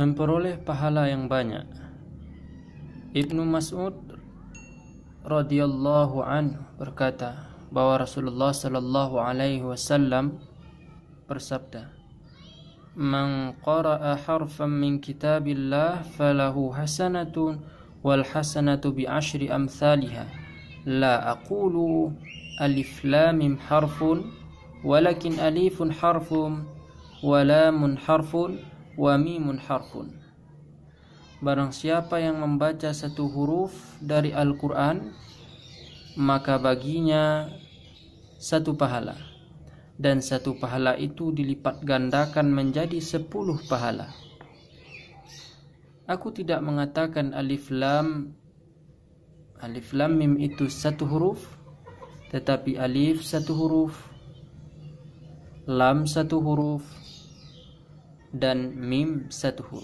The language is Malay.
memperoleh pahala yang banyak. Ibn Mas'ud radhiyallahu an berkata bahwa Rasulullah sallallahu alaihi wasallam bersabda Man qara'a harfan min kitabillah falahu hasanatun wal hasanatu bi ashri amsalha la aqulu alif lam harfun walakin alifun harfun wa lamun harfun wa mimun harfun Barang siapa yang membaca satu huruf dari Al-Quran Maka baginya satu pahala Dan satu pahala itu dilipat gandakan menjadi sepuluh pahala Aku tidak mengatakan alif lam Alif lam mim itu satu huruf Tetapi alif satu huruf Lam satu huruf dan mim satuhu